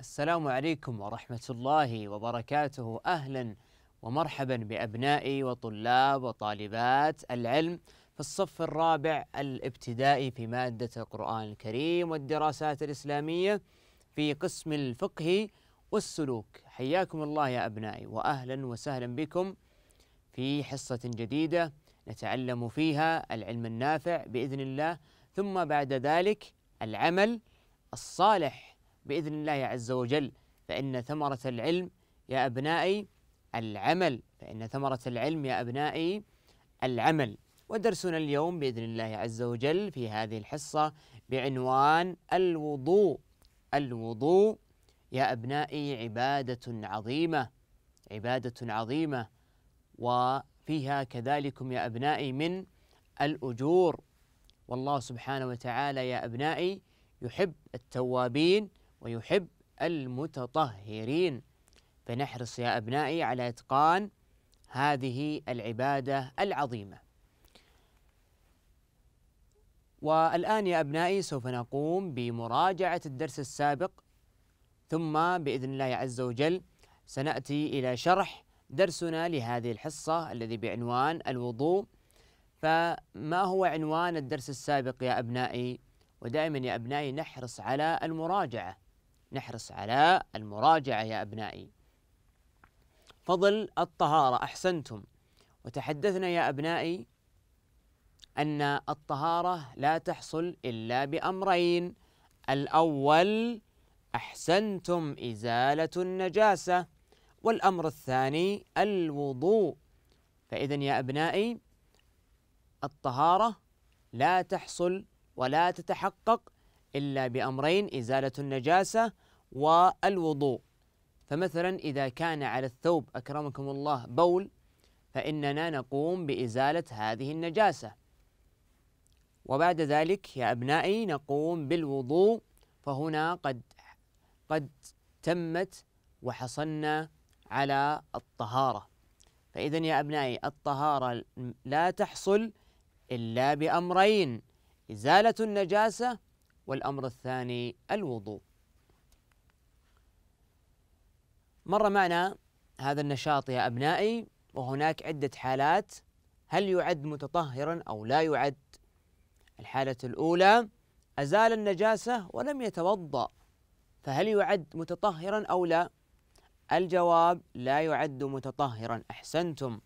السلام عليكم ورحمة الله وبركاته أهلا ومرحبا بأبنائي وطلاب وطالبات العلم في الصف الرابع الابتدائي في مادة القرآن الكريم والدراسات الإسلامية في قسم الفقه والسلوك حياكم الله يا أبنائي وأهلا وسهلا بكم في حصة جديدة نتعلم فيها العلم النافع بإذن الله ثم بعد ذلك العمل الصالح باذن الله عز وجل فان ثمره العلم يا ابنائي العمل فان ثمره العلم يا ابنائي العمل ودرسنا اليوم باذن الله عز وجل في هذه الحصه بعنوان الوضوء الوضوء يا ابنائي عباده عظيمه عباده عظيمه وفيها كذلكم يا ابنائي من الاجور والله سبحانه وتعالى يا ابنائي يحب التوابين ويحب المتطهرين فنحرص يا أبنائي على إتقان هذه العبادة العظيمة والآن يا أبنائي سوف نقوم بمراجعة الدرس السابق ثم بإذن الله عز وجل سنأتي إلى شرح درسنا لهذه الحصة الذي بعنوان الوضوء فما هو عنوان الدرس السابق يا أبنائي ودائما يا أبنائي نحرص على المراجعة نحرص على المراجعة يا أبنائي فضل الطهارة أحسنتم وتحدثنا يا أبنائي أن الطهارة لا تحصل إلا بأمرين الأول أحسنتم إزالة النجاسة والأمر الثاني الوضوء فإذا يا أبنائي الطهارة لا تحصل ولا تتحقق إلا بأمرين إزالة النجاسة والوضوء فمثلا إذا كان على الثوب أكرمكم الله بول فإننا نقوم بإزالة هذه النجاسة وبعد ذلك يا أبنائي نقوم بالوضوء فهنا قد قد تمت وحصلنا على الطهارة فإذا يا أبنائي الطهارة لا تحصل إلا بأمرين إزالة النجاسة والأمر الثاني الوضوء مر معنا هذا النشاط يا أبنائي وهناك عدة حالات هل يعد متطهرا أو لا يعد الحالة الأولى أزال النجاسة ولم يتوضأ فهل يعد متطهرا أو لا الجواب لا يعد متطهرا أحسنتم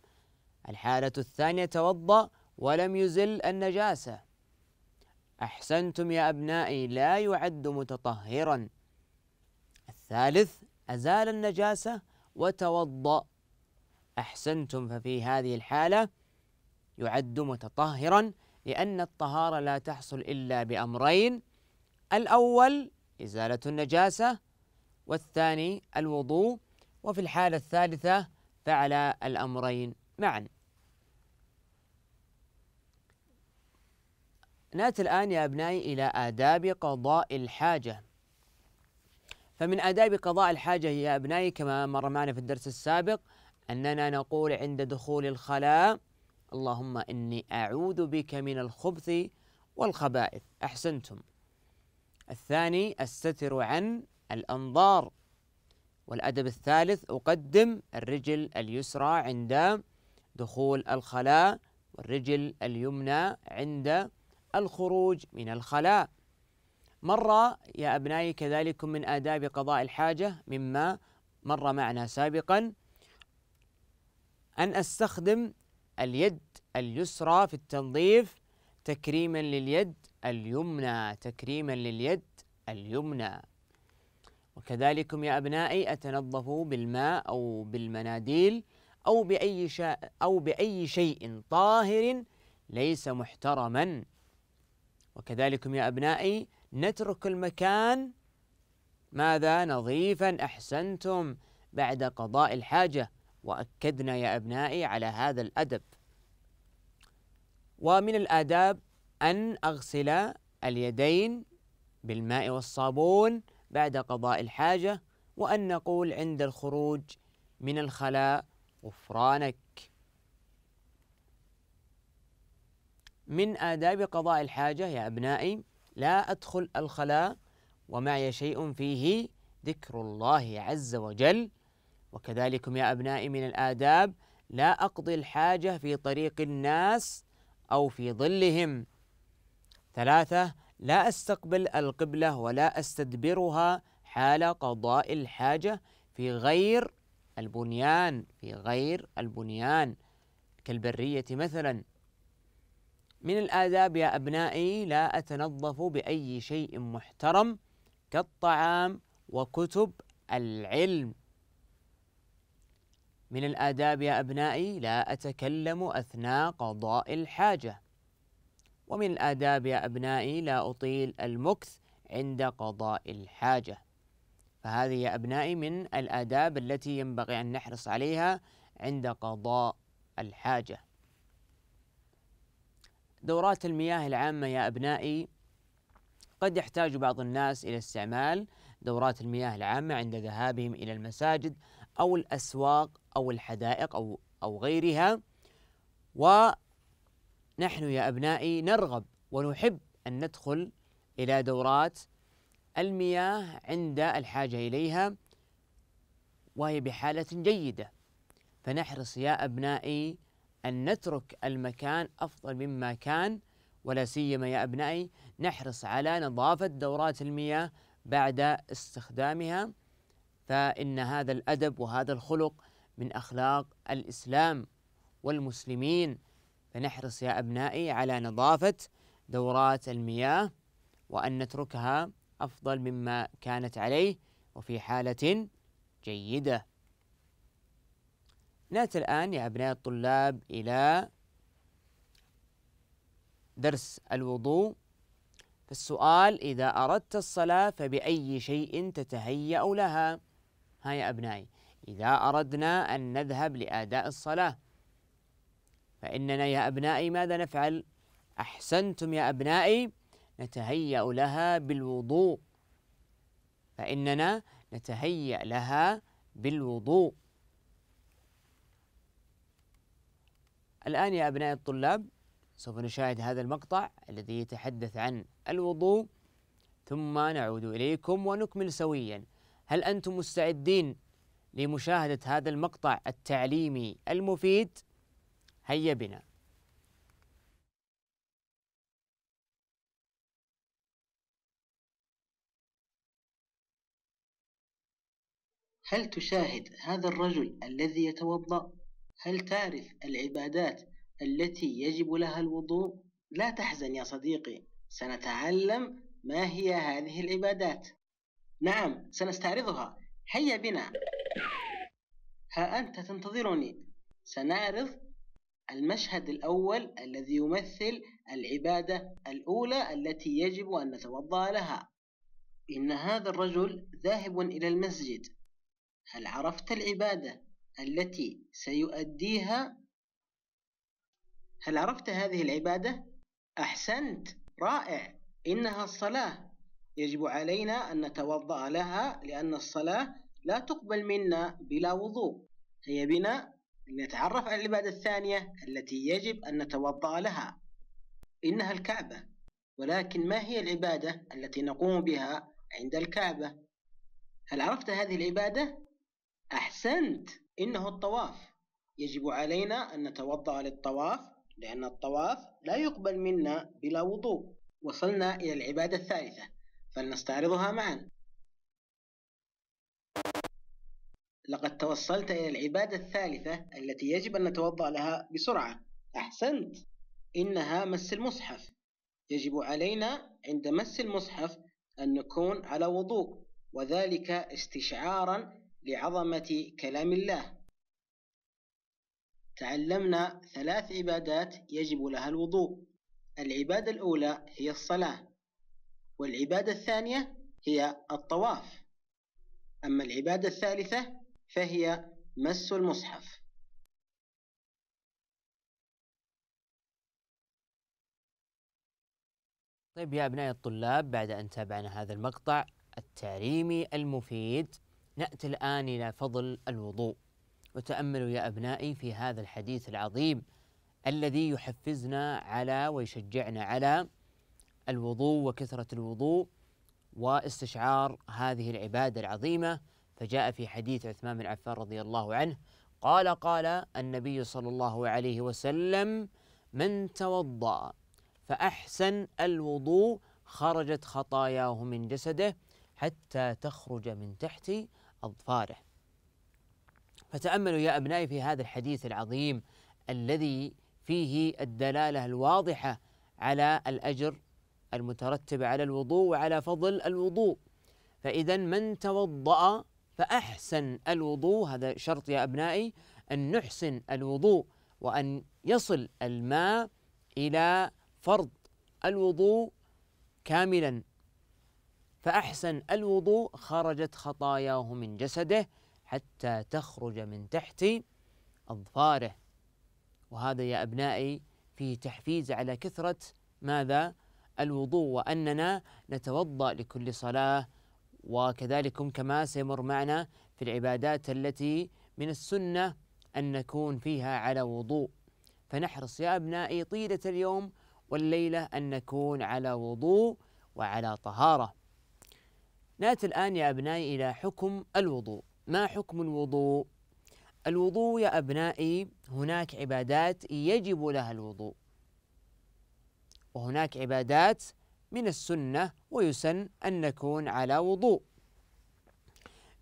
الحالة الثانية توضأ ولم يزل النجاسة أحسنتم يا أبنائي لا يعد متطهرا الثالث أزال النجاسة وتوضأ أحسنتم ففي هذه الحالة يعد متطهرا لأن الطهارة لا تحصل إلا بأمرين الأول إزالة النجاسة والثاني الوضوء وفي الحالة الثالثة فعل الأمرين معا نأتي الآن يا أبنائي إلى آداب قضاء الحاجة فمن آداب قضاء الحاجة يا أبنائي كما مر معنا في الدرس السابق أننا نقول عند دخول الخلاء اللهم إني أعوذ بك من الخبث والخبائث أحسنتم الثاني الستر عن الأنظار والأدب الثالث أقدم الرجل اليسرى عند دخول الخلاء والرجل اليمنى عند الخروج من الخلاء مر يا أبنائي كذلك من آداب قضاء الحاجة مما مر معنا سابقا أن أستخدم اليد اليسرى في التنظيف تكريما لليد اليمنى تكريما لليد اليمنى وكذلكم يا أبنائي أتنظف بالماء أو بالمناديل أو بأي, شا أو بأي شيء طاهر ليس محترما وكذلكم يا أبنائي نترك المكان ماذا نظيفا أحسنتم بعد قضاء الحاجة وأكدنا يا أبنائي على هذا الأدب ومن الآداب أن أغسل اليدين بالماء والصابون بعد قضاء الحاجة وأن نقول عند الخروج من الخلاء غفرانك من آداب قضاء الحاجة يا أبنائي لا أدخل الخلاء ومعي شيء فيه ذكر الله عز وجل وكذلكم يا أبنائي من الآداب لا أقضي الحاجة في طريق الناس أو في ظلهم ثلاثة لا أستقبل القبلة ولا أستدبرها حال قضاء الحاجة في غير البنيان في غير البنيان كالبرية مثلا من الآداب يا أبنائي لا أتنظف بأي شيء محترم كالطعام وكتب العلم من الآداب يا أبنائي لا أتكلم أثناء قضاء الحاجة ومن الآداب يا أبنائي لا أطيل المكث عند قضاء الحاجة فهذه يا أبنائي من الآداب التي ينبغي أن نحرص عليها عند قضاء الحاجة دورات المياه العامة يا أبنائي قد يحتاج بعض الناس إلى استعمال دورات المياه العامة عند ذهابهم إلى المساجد أو الأسواق أو الحدائق أو أو غيرها ونحن يا أبنائي نرغب ونحب أن ندخل إلى دورات المياه عند الحاجة إليها وهي بحالة جيدة فنحرص يا أبنائي أن نترك المكان أفضل مما كان ولا سيما يا أبنائي نحرص على نظافة دورات المياه بعد استخدامها فإن هذا الأدب وهذا الخلق من أخلاق الإسلام والمسلمين فنحرص يا أبنائي على نظافة دورات المياه وأن نتركها أفضل مما كانت عليه وفي حالة جيدة نأتي الآن يا أبناء الطلاب إلى درس الوضوء فالسؤال إذا أردت الصلاة فبأي شيء تتهيأ لها ها يا أبنائي إذا أردنا أن نذهب لأداء الصلاة فإننا يا أبنائي ماذا نفعل؟ أحسنتم يا أبنائي نتهيأ لها بالوضوء فإننا نتهيأ لها بالوضوء الآن يا أبناء الطلاب سوف نشاهد هذا المقطع الذي يتحدث عن الوضوء ثم نعود إليكم ونكمل سويا هل أنتم مستعدين لمشاهدة هذا المقطع التعليمي المفيد؟ هيا بنا هل تشاهد هذا الرجل الذي يتوضأ هل تعرف العبادات التي يجب لها الوضوء؟ لا تحزن يا صديقي سنتعلم ما هي هذه العبادات نعم سنستعرضها هيا بنا ها أنت تنتظرني سنعرض المشهد الأول الذي يمثل العبادة الأولى التي يجب أن نتوضأ لها إن هذا الرجل ذاهب إلى المسجد هل عرفت العبادة التي سيؤديها هل عرفت هذه العبادة؟ أحسنت رائع إنها الصلاة يجب علينا أن نتوضأ لها لأن الصلاة لا تقبل منا بلا وضوء هيا بنا لنتعرف على العبادة الثانية التي يجب أن نتوضأ لها إنها الكعبة ولكن ما هي العبادة التي نقوم بها عند الكعبة؟ هل عرفت هذه العبادة؟ أحسنت إنه الطواف يجب علينا أن نتوضأ للطواف لأن الطواف لا يقبل منا بلا وضوء وصلنا إلى العبادة الثالثة فلنستعرضها معا لقد توصلت إلى العبادة الثالثة التي يجب أن نتوضأ لها بسرعة أحسنت إنها مس المصحف يجب علينا عند مس المصحف أن نكون على وضوء وذلك استشعارا لعظمة كلام الله تعلمنا ثلاث عبادات يجب لها الوضوء العبادة الأولى هي الصلاة والعبادة الثانية هي الطواف أما العبادة الثالثة فهي مس المصحف طيب يا أبنائي الطلاب بعد أن تابعنا هذا المقطع التعليمي المفيد ناتي الان الى فضل الوضوء وتاملوا يا ابنائي في هذا الحديث العظيم الذي يحفزنا على ويشجعنا على الوضوء وكثره الوضوء واستشعار هذه العباده العظيمه فجاء في حديث عثمان بن عفان رضي الله عنه قال قال النبي صلى الله عليه وسلم من توضأ فأحسن الوضوء خرجت خطاياه من جسده حتى تخرج من تحت أظفاره فتأملوا يا أبنائي في هذا الحديث العظيم الذي فيه الدلالة الواضحة على الأجر المترتب على الوضوء وعلى فضل الوضوء فإذا من توضأ فأحسن الوضوء هذا شرط يا أبنائي أن نحسن الوضوء وأن يصل الماء إلى فرض الوضوء كاملا فأحسن الوضوء خرجت خطاياه من جسده حتى تخرج من تحت أظفاره وهذا يا أبنائي فيه تحفيز على كثرة ماذا الوضوء وأننا نتوضأ لكل صلاة وكذلك كما سيمر معنا في العبادات التي من السنة أن نكون فيها على وضوء فنحرص يا أبنائي طيلة اليوم والليلة أن نكون على وضوء وعلى طهارة نأتي الآن يا أبنائي إلى حكم الوضوء ما حكم الوضوء؟ الوضوء يا أبنائي هناك عبادات يجب لها الوضوء وهناك عبادات من السنة ويسن أن نكون على وضوء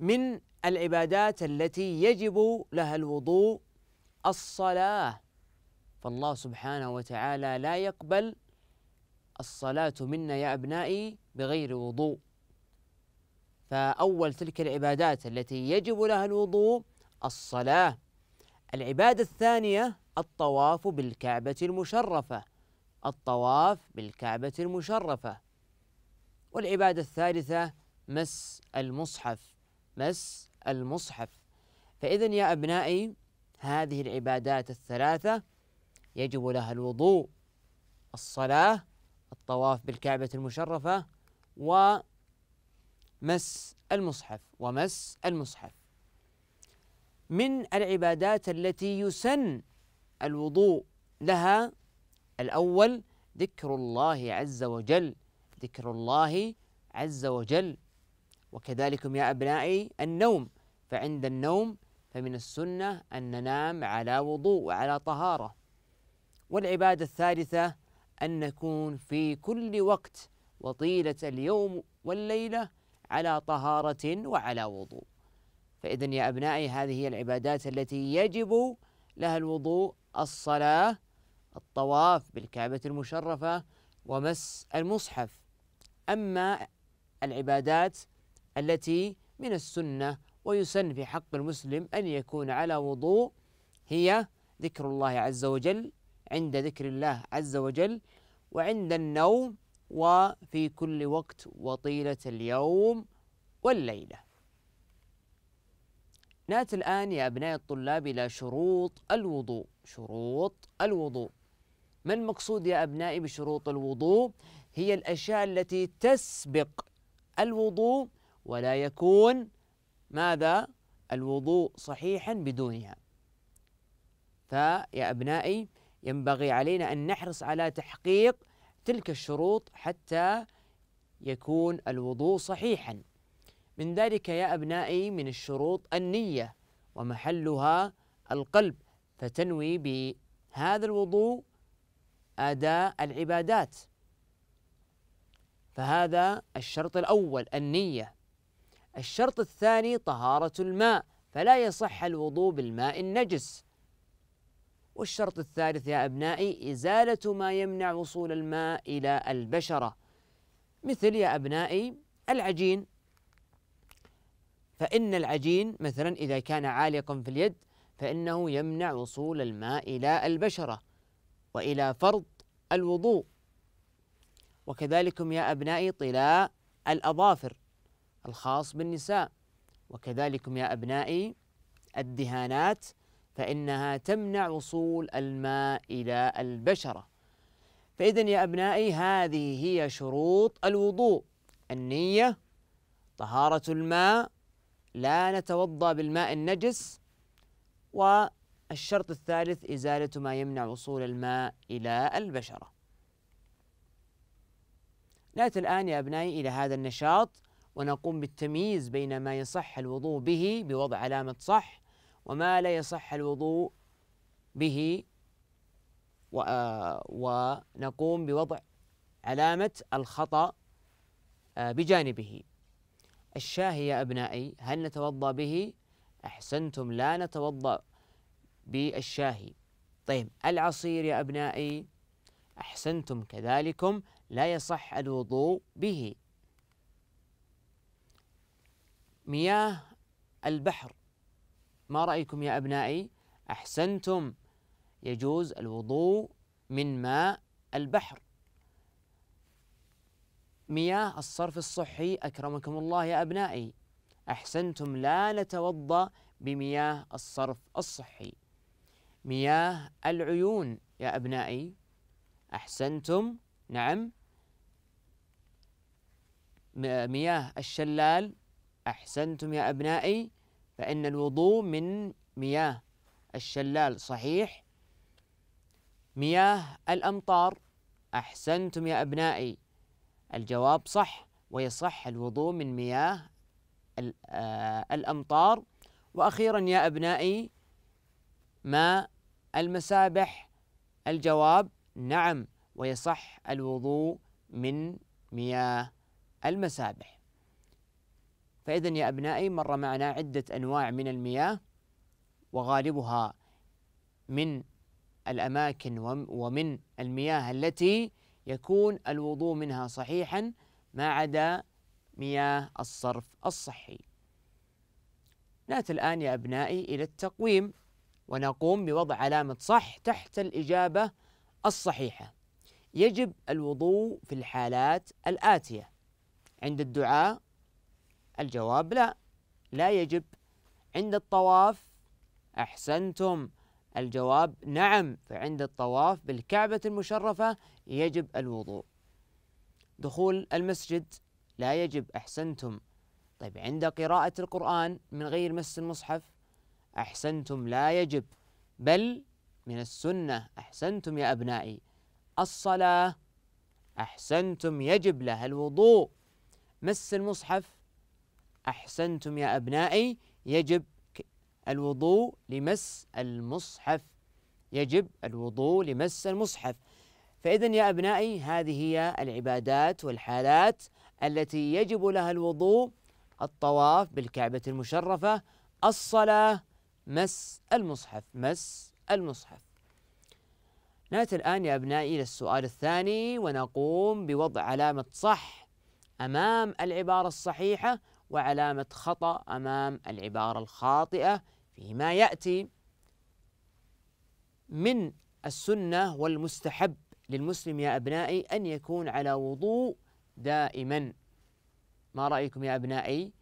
من العبادات التي يجب لها الوضوء الصلاة فالله سبحانه وتعالى لا يقبل الصلاة منا يا أبنائي بغير وضوء فأول تلك العبادات التي يجب لها الوضوء الصلاة العبادة الثانية الطواف بالكعبة المشرفة الطواف بالكعبة المشرفة والعبادة الثالثة مس المصحف مس المصحف فإذا يا أبنائي هذه العبادات الثلاثة يجب لها الوضوء الصلاة الطواف بالكعبة المشرفة و مس المصحف ومس المصحف من العبادات التي يسن الوضوء لها الأول ذكر الله عز وجل ذكر الله عز وجل وكذلكم يا أبنائي النوم فعند النوم فمن السنة أن ننام على وضوء وعلى طهارة والعبادة الثالثة أن نكون في كل وقت وطيلة اليوم والليلة على طهارة وعلى وضوء فإذا يا أبنائي هذه هي العبادات التي يجب لها الوضوء الصلاة الطواف بالكعبة المشرفة ومس المصحف أما العبادات التي من السنة ويسن في حق المسلم أن يكون على وضوء هي ذكر الله عز وجل عند ذكر الله عز وجل وعند النوم وفي كل وقت وطيلة اليوم والليلة نأتي الآن يا أبناء الطلاب إلى شروط الوضوء شروط الوضوء ما المقصود يا أبنائي بشروط الوضوء هي الأشياء التي تسبق الوضوء ولا يكون ماذا الوضوء صحيحا بدونها فيا أبنائي ينبغي علينا أن نحرص على تحقيق تلك الشروط حتى يكون الوضوء صحيحا من ذلك يا أبنائي من الشروط النية ومحلها القلب فتنوي بهذا الوضوء أداء العبادات فهذا الشرط الأول النية الشرط الثاني طهارة الماء فلا يصح الوضوء بالماء النجس والشرط الثالث يا أبنائي إزالة ما يمنع وصول الماء إلى البشرة مثل يا أبنائي العجين فإن العجين مثلا إذا كان عالقا في اليد فإنه يمنع وصول الماء إلى البشرة وإلى فرض الوضوء وكذلكم يا أبنائي طلاء الأظافر الخاص بالنساء وكذلكم يا أبنائي الدهانات فإنها تمنع وصول الماء إلى البشرة فإذا يا أبنائي هذه هي شروط الوضوء النية طهارة الماء لا نتوضأ بالماء النجس والشرط الثالث إزالة ما يمنع وصول الماء إلى البشرة نأتي الآن يا أبنائي إلى هذا النشاط ونقوم بالتمييز بين ما يصح الوضوء به بوضع علامة صح وما لا يصح الوضوء به آه، ونقوم بوضع علامة الخطأ آه، بجانبه الشاهي يا أبنائي هل نتوضأ به؟ أحسنتم لا نتوضأ بالشاهي طيب العصير يا أبنائي أحسنتم كذلكم لا يصح الوضوء به مياه البحر ما رأيكم يا أبنائي أحسنتم يجوز الوضوء من ماء البحر مياه الصرف الصحي أكرمكم الله يا أبنائي أحسنتم لا نتوضأ بمياه الصرف الصحي مياه العيون يا أبنائي أحسنتم نعم مياه الشلال أحسنتم يا أبنائي فإن الوضوء من مياه الشلال صحيح مياه الأمطار أحسنتم يا أبنائي الجواب صح ويصح الوضوء من مياه آه، الأمطار وأخيرا يا أبنائي ما المسابح الجواب نعم ويصح الوضوء من مياه المسابح فإذا يا أبنائي مر معنا عدة أنواع من المياه وغالبها من الأماكن ومن المياه التي يكون الوضوء منها صحيحا ما عدا مياه الصرف الصحي. ناتي الآن يا أبنائي إلى التقويم ونقوم بوضع علامة صح تحت الإجابة الصحيحة. يجب الوضوء في الحالات الآتية عند الدعاء الجواب لا لا يجب عند الطواف أحسنتم الجواب نعم فعند الطواف بالكعبة المشرفة يجب الوضوء دخول المسجد لا يجب أحسنتم طيب عند قراءة القرآن من غير مس المصحف أحسنتم لا يجب بل من السنة أحسنتم يا أبنائي الصلاة أحسنتم يجب لها الوضوء مس المصحف أحسنتم يا أبنائي يجب الوضوء لمس المصحف يجب الوضوء لمس المصحف فإذا يا أبنائي هذه هي العبادات والحالات التي يجب لها الوضوء الطواف بالكعبة المشرفة الصلاة مس المصحف مس المصحف نأتي الآن يا أبنائي إلى السؤال الثاني ونقوم بوضع علامة صح أمام العبارة الصحيحة وعلامة خطأ أمام العبارة الخاطئة فيما يأتي من السنة والمستحب للمسلم يا أبنائي أن يكون على وضوء دائما ما رأيكم يا أبنائي؟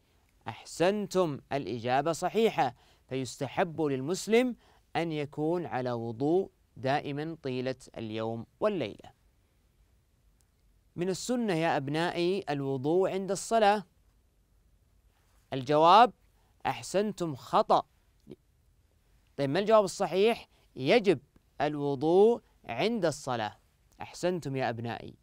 أحسنتم الإجابة صحيحة فيستحب للمسلم أن يكون على وضوء دائما طيلة اليوم والليلة من السنة يا أبنائي الوضوء عند الصلاة الجواب أحسنتم خطأ طيب ما الجواب الصحيح يجب الوضوء عند الصلاة أحسنتم يا أبنائي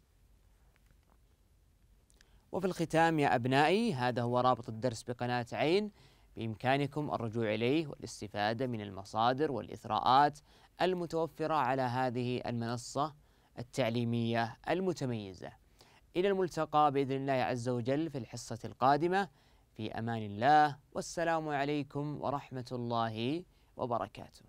وفي الختام يا أبنائي هذا هو رابط الدرس بقناة عين بإمكانكم الرجوع إليه والاستفادة من المصادر والإثراءات المتوفرة على هذه المنصة التعليمية المتميزة إلى الملتقى بإذن الله عز وجل في الحصة القادمة في امان الله والسلام عليكم ورحمه الله وبركاته